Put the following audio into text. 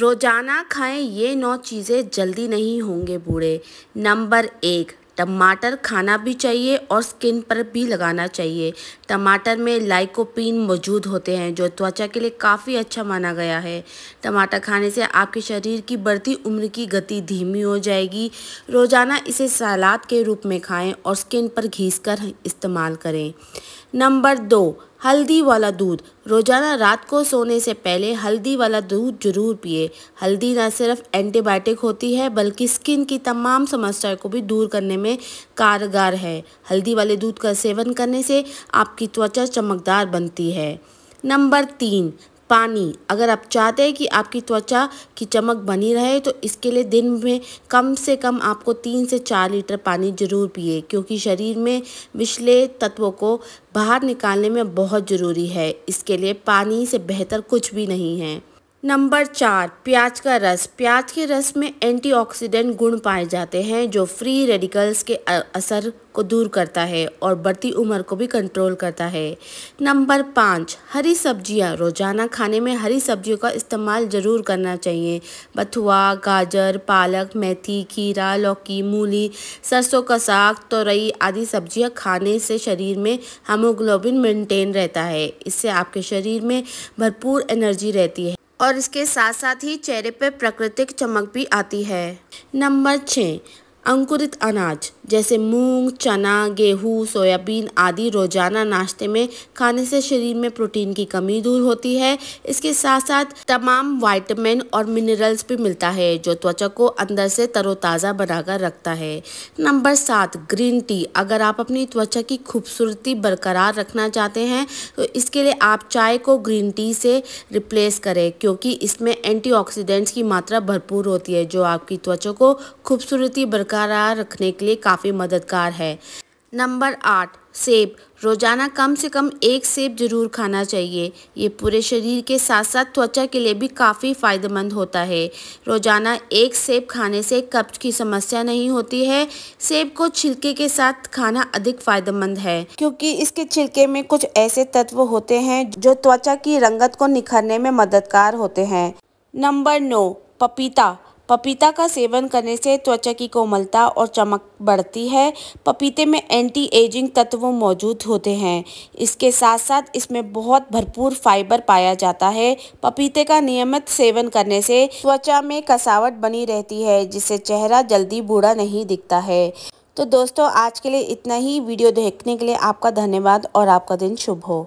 रोजाना खाएं ये नौ चीज़ें जल्दी नहीं होंगे बूढ़े नंबर एक टमाटर खाना भी चाहिए और स्किन पर भी लगाना चाहिए टमाटर में लाइकोपिन मौजूद होते हैं जो त्वचा के लिए काफ़ी अच्छा माना गया है टमाटर खाने से आपके शरीर की बढ़ती उम्र की गति धीमी हो जाएगी रोज़ाना इसे सलाद के रूप में खाएं और स्किन पर घीस कर इस्तेमाल करें नंबर दो हल्दी वाला दूध रोज़ाना रात को सोने से पहले हल्दी वाला दूध जरूर पिए हल्दी न सिर्फ एंटीबायोटिक होती है बल्कि स्किन की तमाम समस्या को भी दूर करने में कारगर है हल्दी वाले दूध का सेवन करने से आपकी त्वचा चमकदार बनती है नंबर तीन पानी अगर आप चाहते हैं कि आपकी त्वचा की चमक बनी रहे तो इसके लिए दिन में कम से कम आपको तीन से चार लीटर पानी ज़रूर पिए क्योंकि शरीर में विषले तत्वों को बाहर निकालने में बहुत ज़रूरी है इसके लिए पानी से बेहतर कुछ भी नहीं है नंबर चार प्याज का रस प्याज के रस में एंटीऑक्सीडेंट गुण पाए जाते हैं जो फ्री रेडिकल्स के असर को दूर करता है और बढ़ती उम्र को भी कंट्रोल करता है नंबर पाँच हरी सब्जियां रोज़ाना खाने में हरी सब्जियों का इस्तेमाल ज़रूर करना चाहिए बथुआ गाजर पालक मेथी खीरा लौकी मूली सरसों का साग तोरई आदि सब्जियां खाने से शरीर में हेमोग्लोबिन मेंटेन रहता है इससे आपके शरीर में भरपूर एनर्जी रहती है और इसके साथ साथ ही चेहरे पर प्राकृतिक चमक भी आती है नंबर छः अंकुरित अनाज जैसे मूंग चना गेहूँ सोयाबीन आदि रोजाना नाश्ते में खाने से शरीर में प्रोटीन की कमी दूर होती है इसके साथ साथ तमाम वाइटमिन और मिनरल्स भी मिलता है जो त्वचा को अंदर से तरोताज़ा बनाकर रखता है नंबर सात ग्रीन टी अगर आप अपनी त्वचा की खूबसूरती बरकरार रखना चाहते हैं तो इसके लिए आप चाय को ग्रीन टी से रिप्लेस करें क्योंकि इसमें एंटी की मात्रा भरपूर होती है जो आपकी त्वचा को खूबसूरती बरकरार रखने के लिए काफ़ी काफ़ी मददगार है नंबर आठ सेब रोज़ाना कम से कम एक सेब जरूर खाना चाहिए ये पूरे शरीर के साथ साथ त्वचा के लिए भी काफ़ी फ़ायदेमंद होता है रोज़ाना एक सेब खाने से कब्ज की समस्या नहीं होती है सेब को छिलके के साथ खाना अधिक फ़ायदेमंद है क्योंकि इसके छिलके में कुछ ऐसे तत्व होते हैं जो त्वचा की रंगत को निखरने में मददगार होते हैं नंबर नौ पपीता पपीता का सेवन करने से त्वचा की कोमलता और चमक बढ़ती है पपीते में एंटी एजिंग तत्व मौजूद होते हैं इसके साथ साथ इसमें बहुत भरपूर फाइबर पाया जाता है पपीते का नियमित सेवन करने से त्वचा में कसावट बनी रहती है जिससे चेहरा जल्दी बूढ़ा नहीं दिखता है तो दोस्तों आज के लिए इतना ही वीडियो देखने के लिए आपका धन्यवाद और आपका दिन शुभ हो